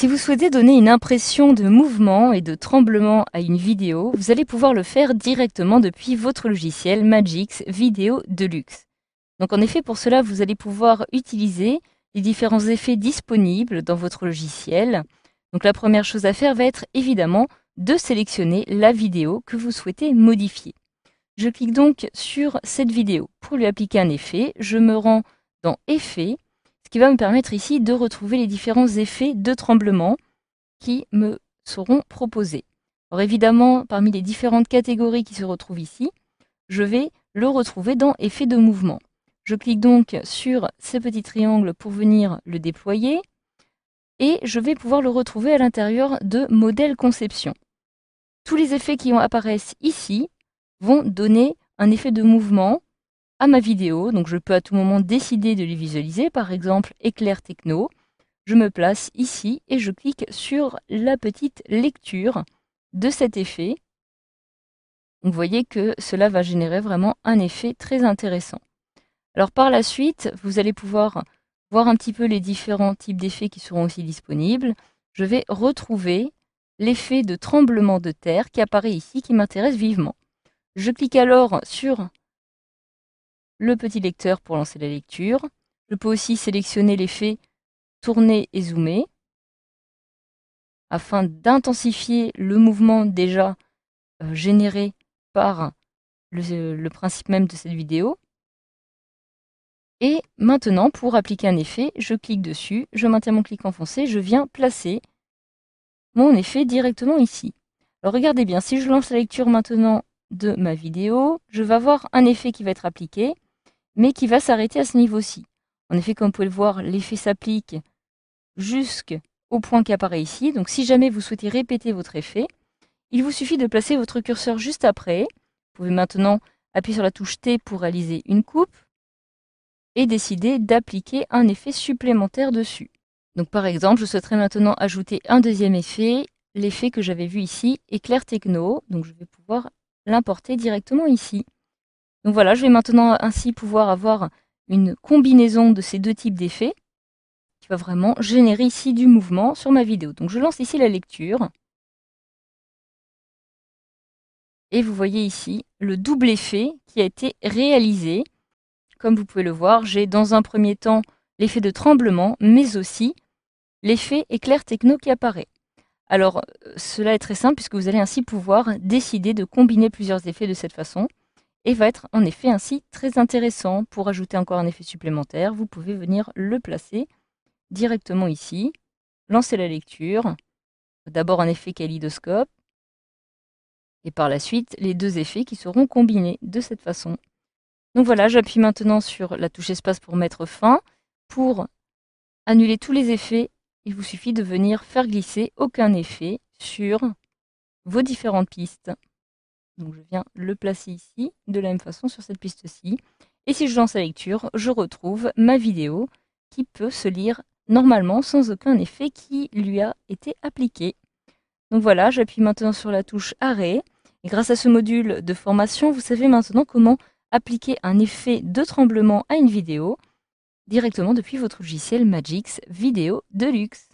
Si vous souhaitez donner une impression de mouvement et de tremblement à une vidéo, vous allez pouvoir le faire directement depuis votre logiciel Magix Vidéo Deluxe. Donc en effet, pour cela, vous allez pouvoir utiliser les différents effets disponibles dans votre logiciel. Donc la première chose à faire va être évidemment de sélectionner la vidéo que vous souhaitez modifier. Je clique donc sur cette vidéo. Pour lui appliquer un effet, je me rends dans Effets qui va me permettre ici de retrouver les différents effets de tremblement qui me seront proposés. Alors évidemment, parmi les différentes catégories qui se retrouvent ici, je vais le retrouver dans Effets de mouvement. Je clique donc sur ce petit triangle pour venir le déployer et je vais pouvoir le retrouver à l'intérieur de modèle conception. Tous les effets qui apparaissent ici vont donner un effet de mouvement ma vidéo. Donc je peux à tout moment décider de les visualiser. Par exemple, éclair techno. Je me place ici et je clique sur la petite lecture de cet effet. Vous voyez que cela va générer vraiment un effet très intéressant. Alors par la suite, vous allez pouvoir voir un petit peu les différents types d'effets qui seront aussi disponibles. Je vais retrouver l'effet de tremblement de terre qui apparaît ici, qui m'intéresse vivement. Je clique alors sur le petit lecteur pour lancer la lecture. Je peux aussi sélectionner l'effet tourner et zoomer afin d'intensifier le mouvement déjà euh, généré par le, le, principe même de cette vidéo. Et maintenant, pour appliquer un effet, je clique dessus, je maintiens mon clic enfoncé, je viens placer mon effet directement ici. Alors regardez bien, si je lance la lecture maintenant de ma vidéo, je vais avoir un effet qui va être appliqué mais qui va s'arrêter à ce niveau-ci. En effet, comme vous pouvez le voir, l'effet s'applique jusqu'au point qui apparaît ici. Donc si jamais vous souhaitez répéter votre effet, il vous suffit de placer votre curseur juste après. Vous pouvez maintenant appuyer sur la touche T pour réaliser une coupe et décider d'appliquer un effet supplémentaire dessus. Donc par exemple, je souhaiterais maintenant ajouter un deuxième effet, l'effet que j'avais vu ici, éclair techno. Donc je vais pouvoir l'importer directement ici. Donc voilà, je vais maintenant ainsi pouvoir avoir une combinaison de ces deux types d'effets qui va vraiment générer ici du mouvement sur ma vidéo. Donc je lance ici la lecture. Et vous voyez ici le double effet qui a été réalisé. Comme vous pouvez le voir, j'ai dans un premier temps l'effet de tremblement, mais aussi l'effet éclair techno qui apparaît. Alors, euh, cela est très simple puisque vous allez ainsi pouvoir décider de combiner plusieurs effets de cette façon et va être en effet ainsi très intéressant. Pour ajouter encore un effet supplémentaire, vous pouvez venir le placer directement ici, lancer la lecture, d'abord un effet kalidoscope, et par la suite les deux effets qui seront combinés de cette façon. Donc voilà, j'appuie maintenant sur la touche espace pour mettre fin. Pour annuler tous les effets, il vous suffit de venir faire glisser aucun effet sur vos différentes pistes. Donc je viens le placer ici, de la même façon sur cette piste-ci. Et si je lance la lecture, je retrouve ma vidéo qui peut se lire normalement sans aucun effet qui lui a été appliqué. Donc voilà, j'appuie maintenant sur la touche Arrêt. Et grâce à ce module de formation, vous savez maintenant comment appliquer un effet de tremblement à une vidéo directement depuis votre logiciel Magix Vidéo Deluxe.